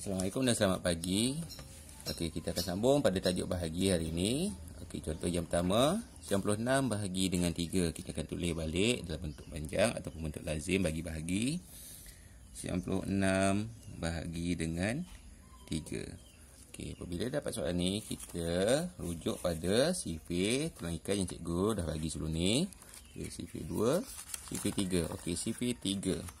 Assalamualaikum dan selamat pagi. Okey, kita akan sambung pada tajuk bahagi hari ini. Okey, contoh yang pertama, 96 bahagi dengan 3. Kita akan tulis balik dalam bentuk panjang ataupun bentuk lazim bagi bahagi. 96 bahagi dengan 3. Okey, apabila dapat soalan ni, kita rujuk pada CV ikan yang cikgu dah bagi sebelum ni. Okey, CV 2, CV 3. Okey, CV 3.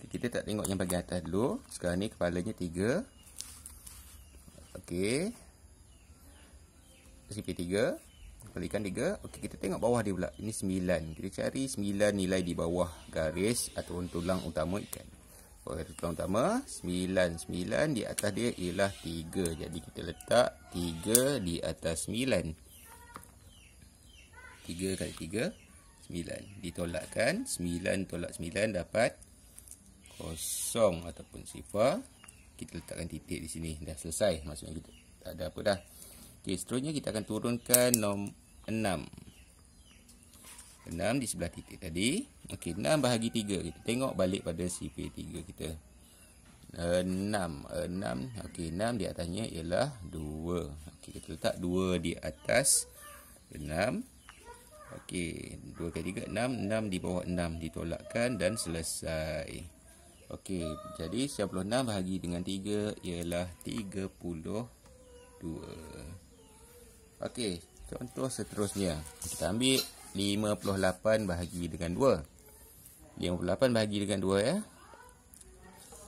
Okay, kita tak tengok yang bagian atas dulu. Sekarang ni kepalanya tiga. Okey. cp tiga. Pelikan tiga. Okey, kita tengok bawah dia pula. Ini sembilan. Kita cari sembilan nilai di bawah garis atau tulang utama ikan. Okey, tulang utama sembilan sembilan di atas dia ialah tiga. Jadi kita letak tiga di atas sembilan. Tiga kali tiga sembilan. Ditolakkan sembilan tolak sembilan dapat 3 kosong ataupun sifar kita letakkan titik di sini dah selesai maksudnya kita tak ada apa dah okey seterusnya kita akan turunkan nom 6 6 di sebelah titik tadi okey 6 bahagi 3 kita tengok balik pada CP3 kita 6 6 okey 6 di atasnya ialah 2 okey kita letak 2 di atas 6 okey 2 kali 3 6 6 di bawah 6 ditolakkan dan selesai Okey, jadi 96 bahagi dengan 3 ialah 32. Okey, contoh seterusnya. Kita ambil 58 bahagi dengan 2. 58 bahagi dengan 2 ya.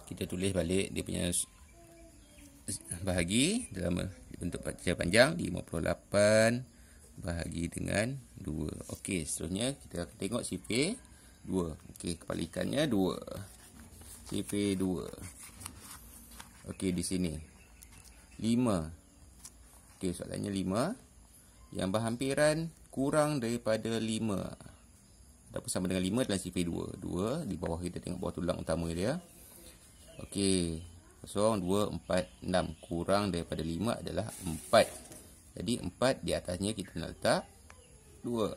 Kita tulis balik dia punya bahagi dalam bentuk baca panjang 58 bahagi dengan 2. Okey, seterusnya kita tengok sifir 2. Okey, kepala ikannya 2. KP2 Okey di sini 5 Okey soalannya 5 Yang berhampiran kurang daripada 5 Ataupun sama dengan 5 dalam CP2 2 di bawah kita tengok bawah tulang utama dia Okey 0, 2, 4, 6 Kurang daripada 5 adalah 4 Jadi 4 di atasnya kita nak letak 2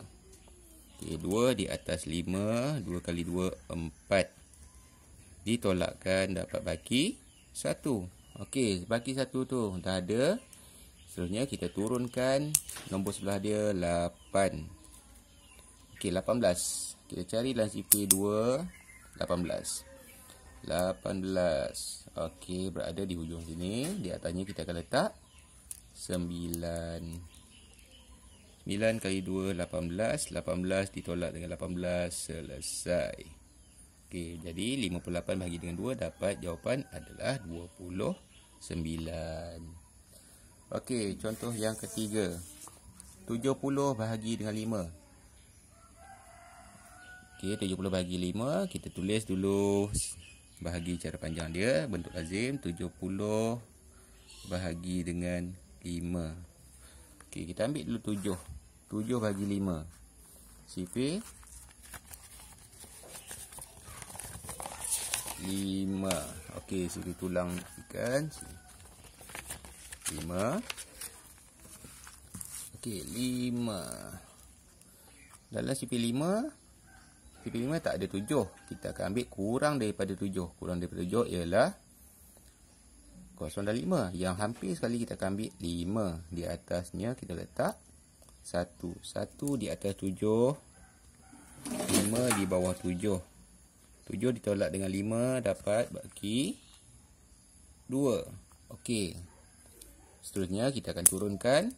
Okey 2 di atas 5 2 kali 2, 4 ditolakkan dapat baki satu. Okey, baki satu tu dah ada. Selanjutnya kita turunkan nombor sebelah dia 8. Okey, 18. Kita cari dalam sifir 2 18. 18. Okey, berada di hujung sini. Di atasnya kita akan letak 9. 9 kali 2, 18. 18 ditolak dengan 18. Selesai. Okey, jadi 58 bahagi dengan 2 dapat jawapan adalah 29. Okey, contoh yang ketiga. 70 bahagi dengan 5. Okey, 70 bahagi 5 kita tulis dulu bahagi cara panjang dia bentuk lazim 70 bahagi dengan 5. Okey, kita ambil dulu 7. 7 bahagi 5. Sifir lima ok siri tulang ikan lima ok lima dalam siri lima, siri lima tak ada tujuh. kita akan ambil kurang daripada tujuh. kurang daripada tujuh ialah kosong dari lima. yang hampir sekali kita akan ambil 5 di atasnya kita letak satu satu di atas tujuh, lima di bawah tujuh. 7 ditolak dengan 5 dapat bagi 2. Okey. Seterusnya kita akan turunkan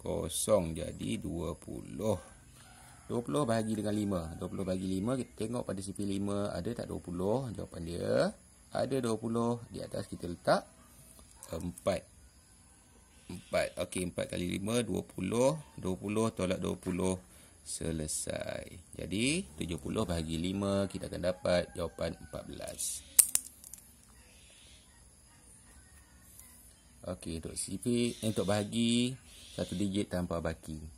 kosong jadi 20. 20 bahagi dengan 5. 20 bahagi 5 kita tengok pada sisi 5 ada tak 20? Jawapan dia ada 20. Di atas kita letak 4. 4. Okey 4 kali 5 20. 20 tolak 20. 20 selesai. Jadi 70 bahagi 5 kita akan dapat jawapan 14. Okey, untuk CP, eh, untuk bahagi satu digit tanpa baki.